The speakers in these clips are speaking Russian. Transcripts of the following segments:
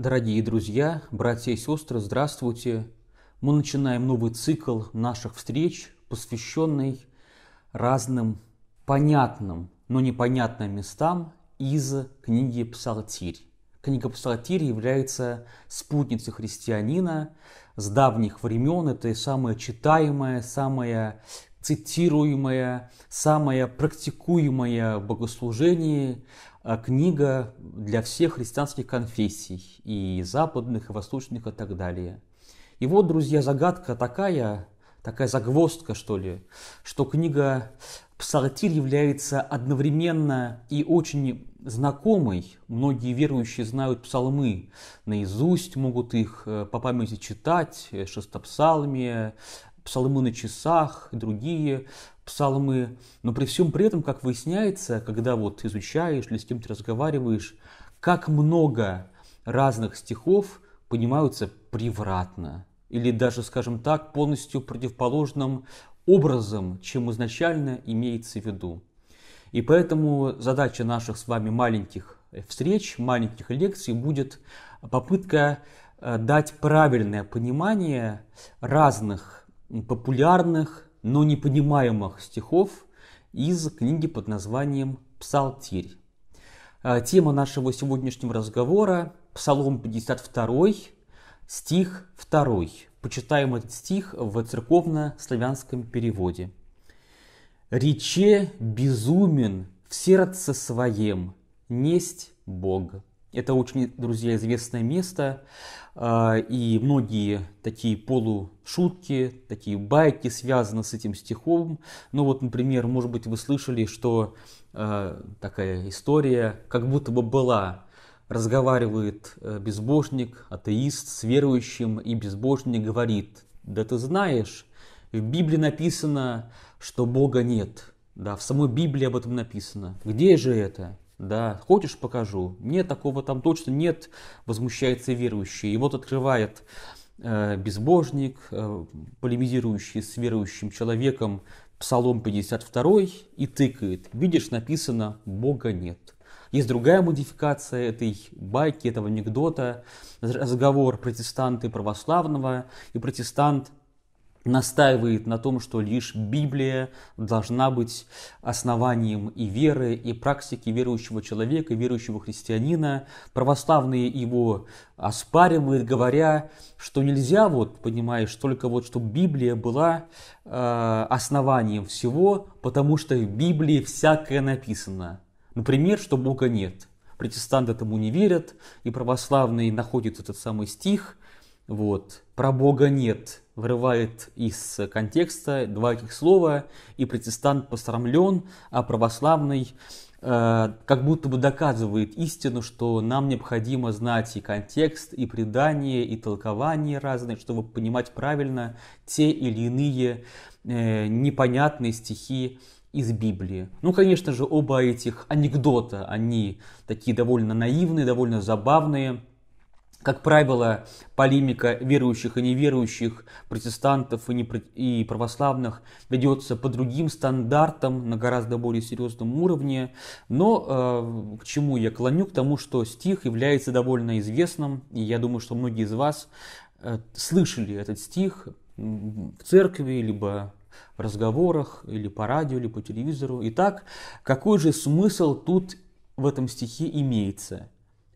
Дорогие друзья, братья и сестры, здравствуйте! Мы начинаем новый цикл наших встреч, посвященный разным понятным, но непонятным местам из книги «Псалтирь». Книга «Псалтирь» является спутницей христианина с давних времен. Это и самая читаемая, самая цитируемая, самая практикуемая в богослужении. А, книга для всех христианских конфессий, и западных, и восточных, и так далее. И вот, друзья, загадка такая, такая загвоздка, что ли, что книга «Псалтирь» является одновременно и очень знакомой. Многие верующие знают псалмы наизусть, могут их э, по памяти читать, э, шестопсалмия псалмы на часах, другие псалмы. Но при всем при этом, как выясняется, когда вот изучаешь или с кем-то разговариваешь, как много разных стихов понимаются превратно или даже, скажем так, полностью противоположным образом, чем изначально имеется в виду. И поэтому задача наших с вами маленьких встреч, маленьких лекций будет попытка э, дать правильное понимание разных популярных, но непонимаемых стихов из книги под названием «Псалтирь». Э, тема нашего сегодняшнего разговора – Псалом 52, стих 2. Почитаем этот стих в церковно-славянском переводе. «Рече безумен в сердце своем, несть Бога». Это очень, друзья, известное место, а, и многие такие полушутки, такие байки связаны с этим стихом. Ну вот, например, может быть, вы слышали, что а, такая история как будто бы была. Разговаривает э, безбожник, атеист с верующим, и безбожник говорит, да ты знаешь, в Библии написано, что Бога нет. Да, в самой Библии об этом написано. Где же это? да, хочешь покажу, нет, такого там точно нет, возмущается верующий. И вот открывает э, безбожник, э, полемизирующий с верующим человеком, Псалом 52 и тыкает. Видишь, написано «Бога нет». Есть другая модификация этой байки, этого анекдота, разговор протестанта и православного, и протестант настаивает на том, что лишь Библия должна быть основанием и веры, и практики верующего человека, верующего христианина. Православные его оспаривают, говоря, что нельзя, вот, понимаешь, только вот, чтобы Библия была э, основанием всего, потому что в Библии всякое написано. Например, что Бога нет. Протестанты этому не верят, и православные находят этот самый стих, вот, про Бога нет – вырывает из контекста два этих слова, и протестант посрамлен, а православный э, как будто бы доказывает истину, что нам необходимо знать и контекст, и предание, и толкование разные, чтобы понимать правильно те или иные э, непонятные стихи из Библии. Ну, конечно же, оба этих анекдота, они такие довольно наивные, довольно забавные, как правило, полемика верующих и неверующих, протестантов и, не, и православных ведется по другим стандартам на гораздо более серьезном уровне. Но э, к чему я клоню? К тому, что стих является довольно известным, и я думаю, что многие из вас э, слышали этот стих в церкви, либо в разговорах, или по радио, или по телевизору. Итак, какой же смысл тут в этом стихе имеется?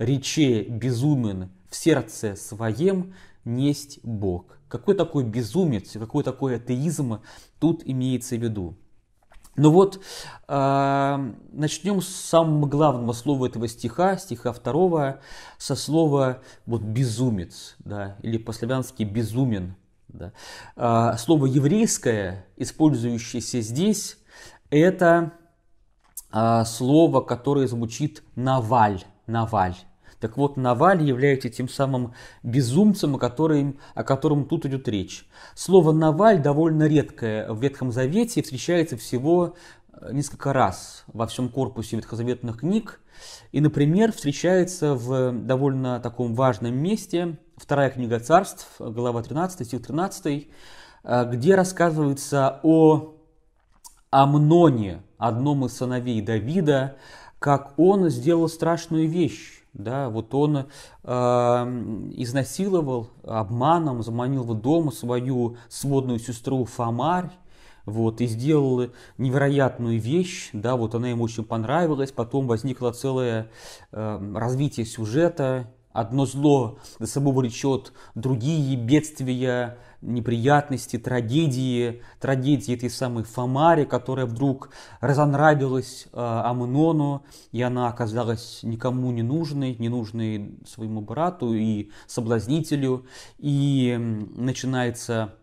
рече безумен в сердце своем, несть Бог. Какой такой безумец, какой такой атеизм тут имеется в виду? Ну вот, э, начнем с самого главного слова этого стиха, стиха второго, со слова вот «безумец», да, или по-славянски «безумен». Да. Э, слово еврейское, использующееся здесь, это э, слово, которое звучит «наваль», «наваль». Так вот, Наваль является тем самым безумцем, о, котором, о котором тут идет речь. Слово «Наваль» довольно редкое в Ветхом Завете, и встречается всего э, несколько раз во всем корпусе ветхозаветных книг. И, например, встречается в довольно таком важном месте, вторая книга царств, глава 13, стих 13, э, где рассказывается о Амноне, одном из сыновей Давида, как он сделал страшную вещь да, вот он э, изнасиловал, обманом заманил в дом свою сводную сестру Фомарь, вот, и сделал невероятную вещь, да, вот она ему очень понравилась, потом возникло целое э, развитие сюжета, одно зло за собой влечет другие бедствия, неприятности, трагедии, трагедии этой самой Фомари, которая вдруг разонравилась э, Амнону, и она оказалась никому не нужной, не нужной своему брату и соблазнителю, и начинается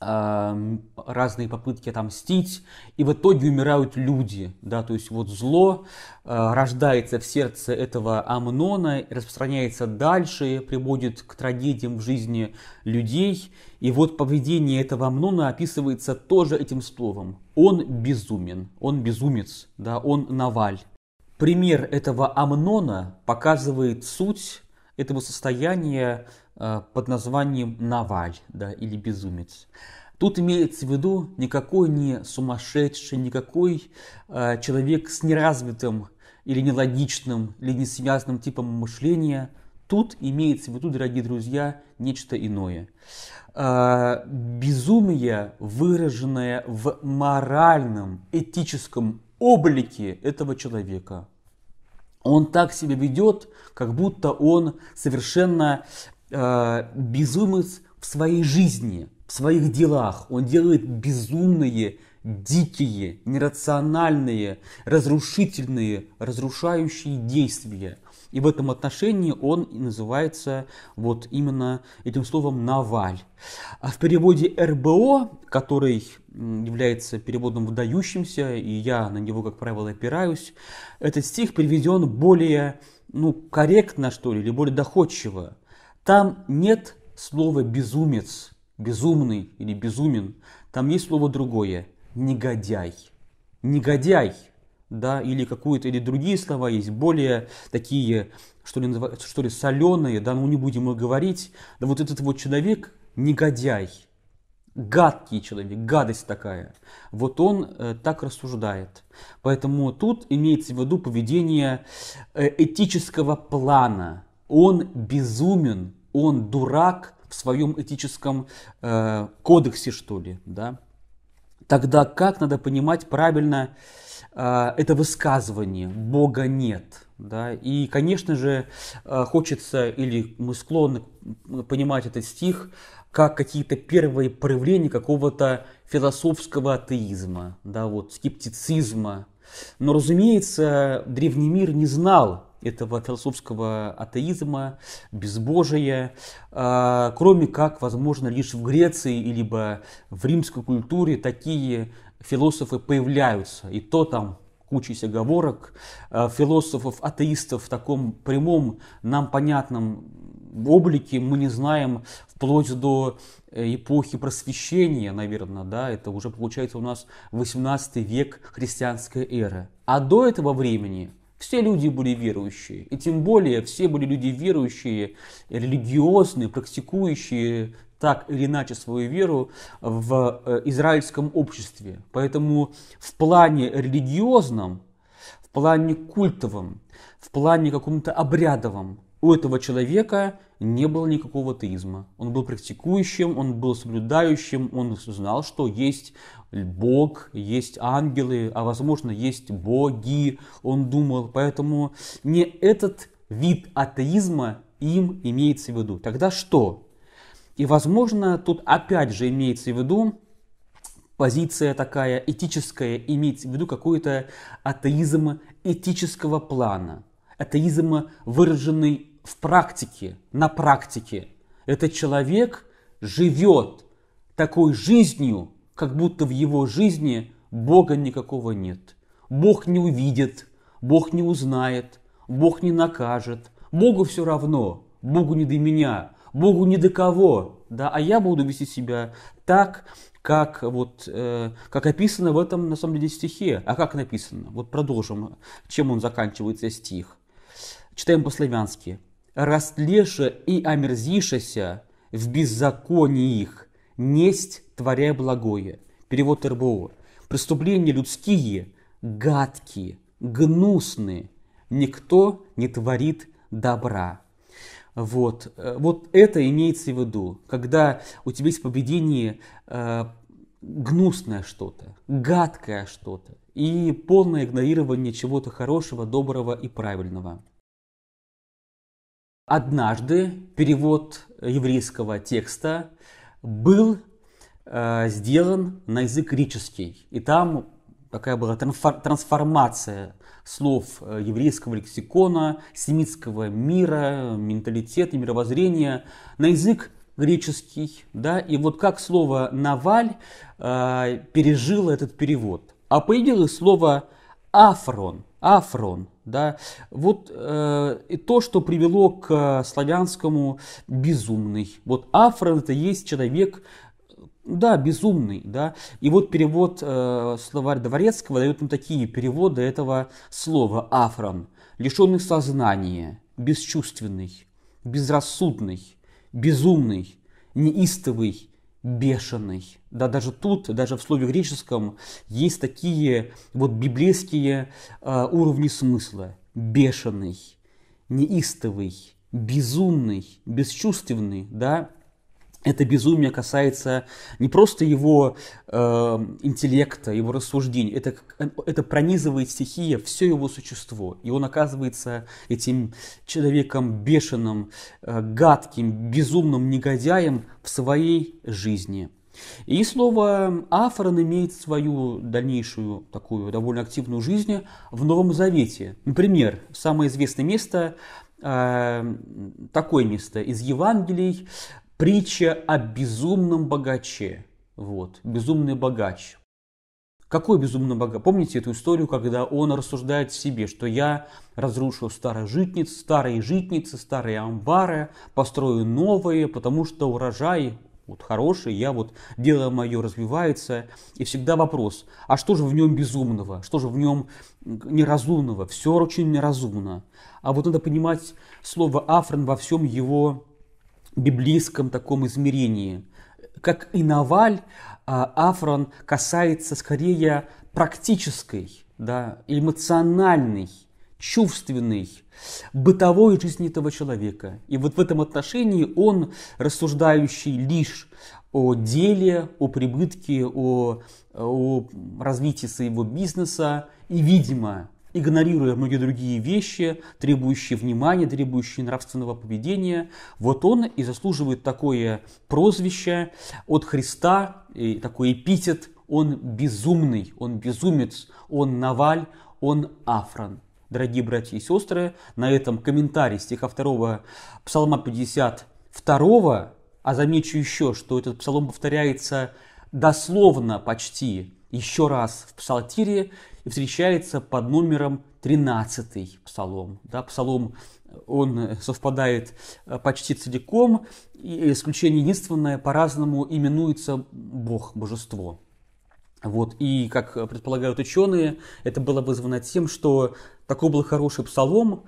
Эм, разные попытки отомстить, и в итоге умирают люди, да, то есть вот зло э, рождается в сердце этого Амнона, распространяется дальше, приводит к трагедиям в жизни людей, и вот поведение этого Амнона описывается тоже этим словом. Он безумен, он безумец, да, он Наваль. Пример этого Амнона показывает суть этого состояния Э, под названием «Наваль» да, или «Безумец». Тут имеется в виду никакой не сумасшедший, никакой э, человек с неразвитым или нелогичным, или несвязанным типом мышления. Тут имеется в виду, дорогие друзья, нечто иное. Э, безумие, выраженное в моральном, этическом облике этого человека – он так себя ведет, как будто он совершенно э, безумец в своей жизни, в своих делах. Он делает безумные, дикие, нерациональные, разрушительные, разрушающие действия. И в этом отношении он называется вот именно этим словом «Наваль». А в переводе РБО, который является переводом выдающимся, и я на него, как правило, опираюсь, этот стих приведен более ну, корректно, что ли, или более доходчиво. Там нет слова «безумец», «безумный» или «безумен». Там есть слово другое – «негодяй». «Негодяй» да, или какую-то, или другие слова есть, более такие, что ли, что ли соленые, да, ну не будем мы говорить, да вот этот вот человек негодяй, гадкий человек, гадость такая. Вот он э, так рассуждает. Поэтому тут имеется в виду поведение э, этического плана, он безумен, он дурак в своем этическом э, кодексе, что ли, да? Тогда как надо понимать правильно э, это высказывание «Бога нет»? Да? И, конечно же, э, хочется, или мы склонны понимать этот стих, как какие-то первые проявления какого-то философского атеизма, да, вот, скептицизма. Но, разумеется, древний мир не знал этого философского атеизма, безбожия, а, кроме как, возможно, лишь в Греции, либо в римской культуре такие философы появляются. И то там куча оговорок а, философов, атеистов в таком прямом, нам понятном облике мы не знаем вплоть до э, эпохи просвещения, наверное, да, это уже получается у нас 18 век христианской эры. А до этого времени – все люди были верующие, и тем более все были люди верующие, религиозные, практикующие так или иначе свою веру в э, израильском обществе. Поэтому в плане религиозном, в плане культовом, в плане каком-то обрядовом, у этого человека не было никакого атеизма. Он был практикующим, он был соблюдающим, он знал, что есть Бог, есть ангелы, а возможно есть боги, он думал. Поэтому не этот вид атеизма им имеется в виду. Тогда что? И возможно тут опять же имеется в виду позиция такая этическая, имеется в виду какой-то атеизм этического плана, атеизм выраженный в практике, на практике этот человек живет такой жизнью, как будто в его жизни Бога никакого нет. Бог не увидит, Бог не узнает, Бог не накажет. Богу все равно, Богу не до меня, Богу не до кого. Да, а я буду вести себя так, как, вот, э, как описано в этом, на самом деле, стихе. А как написано? Вот продолжим, чем он заканчивается стих. Читаем по-славянски растлеша и омерзишася в беззаконии их, несть творя благое». Перевод РБО. «Преступления людские, гадкие, гнусные, никто не творит добра». Вот, э, вот это имеется в виду, когда у тебя есть поведение э, гнусное что-то, гадкое что-то и полное игнорирование чего-то хорошего, доброго и правильного. Однажды перевод еврейского текста был э, сделан на язык греческий, и там такая была трансформация слов э, еврейского лексикона, семитского мира, менталитета, мировоззрения на язык греческий, да, и вот как слово «наваль» э, пережило этот перевод. А появилось слово «афрон», «афрон», да? Вот э, и то, что привело к славянскому безумный. Вот Афрон это есть человек, да, безумный, да. И вот перевод э, словарь Дворецкого дает нам такие переводы этого слова «афрон». Лишенный сознания, бесчувственный, безрассудный, безумный, неистовый, бешеный. Да, даже тут, даже в слове греческом есть такие вот библейские э, уровни смысла. Бешеный, неистовый, безумный, бесчувственный, да, это безумие касается не просто его э, интеллекта, его рассуждений, это, э, это пронизывает стихия все его существо. И он оказывается этим человеком бешеным, э, гадким, безумным негодяем в своей жизни. И слово Афрон имеет свою дальнейшую такую довольно активную жизнь в Новом Завете. Например, самое известное место э, такое место из Евангелий, Притча о безумном богаче. Вот, безумный богач. Какой безумный богач? Помните эту историю, когда он рассуждает в себе, что я разрушу старые житницы, старые житницы, старые амбары, построю новые, потому что урожай вот хороший, я вот, дело мое развивается, и всегда вопрос, а что же в нем безумного, что же в нем неразумного, все очень неразумно. А вот надо понимать слово «афрон» во всем его библейском таком измерении. Как и Наваль, а, Афрон касается скорее практической, да, эмоциональной, чувственной, бытовой жизни этого человека. И вот в этом отношении он, рассуждающий лишь о деле, о прибытке, о, о развитии своего бизнеса и, видимо, игнорируя многие другие вещи, требующие внимания, требующие нравственного поведения. Вот он и заслуживает такое прозвище от Христа, и такой эпитет. Он безумный, он безумец, он Наваль, он Афрон. Дорогие братья и сестры, на этом комментарий стиха 2 Псалма 52, а замечу еще, что этот псалом повторяется дословно почти еще раз в Псалтире и встречается под номером 13 псалом. Да, псалом э, он э, совпадает э, почти целиком, и исключение единственное, по-разному именуется Бог, Божество. Вот, и, как предполагают ученые, это было вызвано тем, что такой был хороший псалом,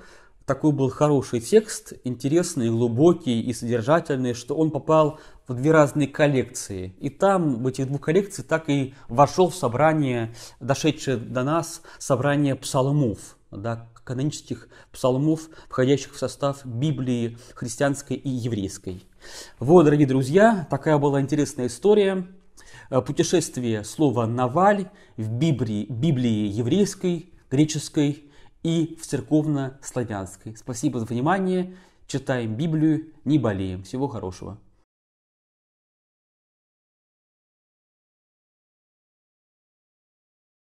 такой был хороший текст, интересный, глубокий и содержательный, что он попал в две разные коллекции. И там, в этих двух коллекциях, так и вошел в собрание, дошедшее до нас, собрание псалмов, да, канонических псалмов, входящих в состав Библии христианской и еврейской. Вот, дорогие друзья, такая была интересная история. Э, путешествие слова «Наваль» в Библии, Библии еврейской, греческой, и в церковно-славянской. Спасибо за внимание. Читаем Библию, не болеем. Всего хорошего.